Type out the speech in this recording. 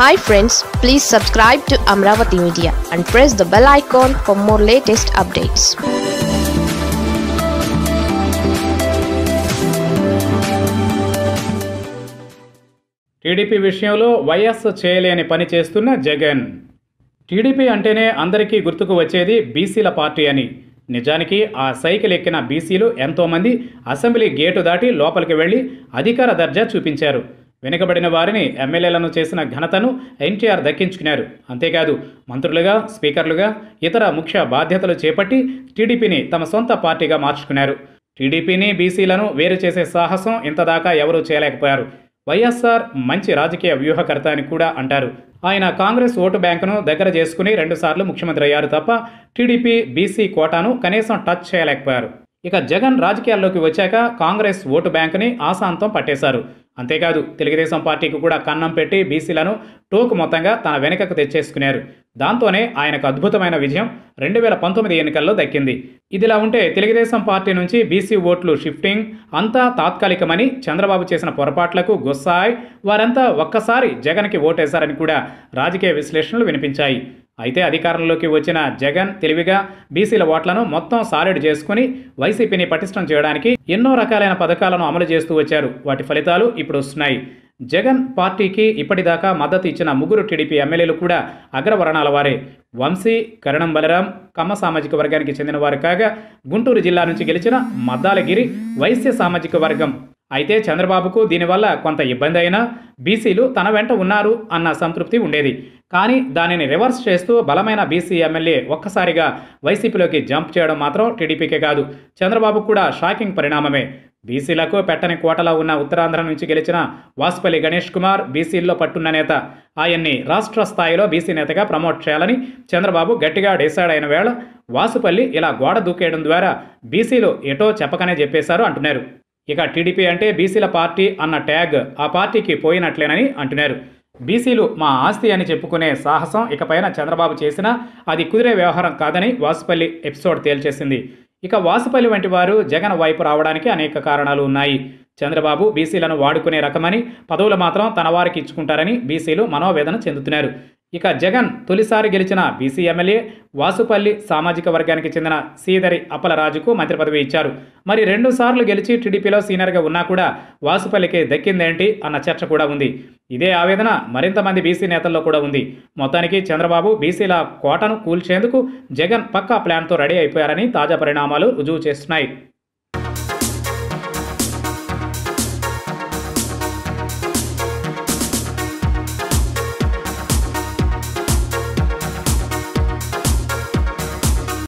hi friends please subscribe to Amaravati media and press the bell icon for more latest updates TDP విషయంలో వైఎస్ చేయలేని పని చేస్తున్న Jagan TDP అంటేనే అందరికీ గుర్తుకు వచ్చేది బీసీల పార్టీ అని నిజానికి ఆ సైకిల్ ఎక్కిన బీసీలు ఎంతోమంది అసెంబ్లీ గేటు దాటి లోపలికి వెళ్ళి అధికార దర్జా చూపించారు వెనుకబడిన వారిని ఎమ్మెల్యేలను చేసిన ఘనతను ఎన్టీఆర్ దక్కించుకున్నారు అంతేకాదు మంత్రులుగా స్పీకర్లుగా ఇతర ముఖ్య బాధ్యతలు చేపట్టి టీడీపీని తమ సొంత పార్టీగా మార్చుకున్నారు టీడీపీని బీసీలను వేరు చేసే సాహసం ఇంతదాకా ఎవరూ చేయలేకపోయారు వైఎస్ఆర్ మంచి రాజకీయ వ్యూహకర్త అని కూడా అంటారు ఆయన కాంగ్రెస్ ఓటు బ్యాంకును దగ్గర చేసుకుని రెండుసార్లు ముఖ్యమంత్రి అయ్యారు తప్ప టీడీపీ బీసీ కోటాను కనీసం టచ్ చేయలేకపోయారు ఇక జగన్ రాజకీయాల్లోకి వచ్చాక కాంగ్రెస్ ఓటు బ్యాంకుని ఆశాంతం పట్టేశారు అంతేకాదు తెలుగుదేశం పార్టీకి కూడా కన్నం పెట్టి బీసీలను టోకు మొత్తంగా తన వెనుకకు తెచ్చేసుకున్నారు దాంతోనే ఆయనకు అద్భుతమైన విజయం రెండు వేల పంతొమ్మిది ఎన్నికల్లో దక్కింది ఇదిలా ఉంటే తెలుగుదేశం పార్టీ నుంచి బీసీ ఓట్లు షిఫ్టింగ్ అంతా తాత్కాలికమని చంద్రబాబు చేసిన పొరపాట్లకు గుస్సాయ్ వారంతా ఒక్కసారి జగన్కి ఓటేశారని కూడా రాజకీయ విశ్లేషణలు వినిపించాయి అయితే అధికారంలోకి వచ్చిన జగన్ తెలివిగా బీసీల ఓట్లను మొత్తం సాలిడ్ చేసుకుని వైసీపీని పటిష్టం చేయడానికి ఎన్నో రకాలైన పథకాలను అమలు చేస్తూ వచ్చారు వాటి ఫలితాలు ఇప్పుడు వస్తున్నాయి జగన్ పార్టీకి ఇప్పటిదాకా మద్దతు ఇచ్చిన ముగ్గురు టీడీపీ ఎమ్మెల్యేలు కూడా అగ్రవర్ణాల వారే వంశీ కరణం బలరాం కమ్మ సామాజిక వర్గానికి చెందిన వారు కాగా గుంటూరు జిల్లా నుంచి గెలిచిన మద్దాలగిరి వైశ్య సామాజిక వర్గం అయితే చంద్రబాబుకు దీనివల్ల కొంత ఇబ్బంది అయినా బీసీలు తన వెంట ఉన్నారు అన్న సంతృప్తి ఉండేది కానీ దానిని రివర్స్ చేస్తూ బలమైన బీసీ ఎమ్మెల్యే ఒక్కసారిగా వైసీపీలోకి జంప్ చేయడం మాత్రం టీడీపీకే కాదు చంద్రబాబు కూడా షాకింగ్ పరిణామమే బీసీలకు పెట్టని కోటలా ఉన్న ఉత్తరాంధ్ర నుంచి గెలిచిన వాసుపల్లి గణేష్ కుమార్ బీసీల్లో పట్టున్న నేత ఆయన్ని రాష్ట్ర స్థాయిలో బీసీ నేతగా ప్రమోట్ చేయాలని చంద్రబాబు గట్టిగా డిసైడ్ అయిన వేళ వాసుపల్లి ఇలా గోడ దూకేయడం ద్వారా బీసీలు ఎటో చెప్పకనే చెప్పేశారు అంటున్నారు ఇక టీడీపీ అంటే బీసీల పార్టీ అన్న ట్యాగ్ ఆ పార్టీకి పోయినట్లేనని అంటున్నారు బీసీలు మా ఆస్తి అని చెప్పుకునే సాహసం ఇకపైన చంద్రబాబు చేసినా అది కుదిరే వ్యవహారం కాదని వాసుపల్లి ఎపిసోడ్ తేల్చేసింది ఇక వాసుపల్లి వంటి వారు జగన్ వైపు రావడానికి అనేక కారణాలు ఉన్నాయి చంద్రబాబు బీసీలను వాడుకునే రకమని పదవులు మాత్రం తన వారికి ఇచ్చుకుంటారని బీసీలు మనోవేదన చెందుతున్నారు ఇక జగన్ తొలిసారి గెలిచిన బీసీ ఎమ్మెల్యే వాసుపల్లి సామాజిక వర్గానికి చెందిన శ్రీధరి అప్పలరాజుకు మంత్రి పదవి ఇచ్చారు మరి రెండు సార్లు గెలిచి టీడీపీలో సీనియర్గా ఉన్నా కూడా వాసుపల్లికి దక్కిందేంటి అన్న చర్చ కూడా ఉంది ఇదే ఆవేదన మరింత మంది బీసీ నేతల్లో కూడా ఉంది మొత్తానికి చంద్రబాబు బీసీల కోటను కూల్చేందుకు జగన్ పక్కా ప్లాన్తో రెడీ అయిపోయారని తాజా పరిణామాలు రుజువు చేస్తున్నాయి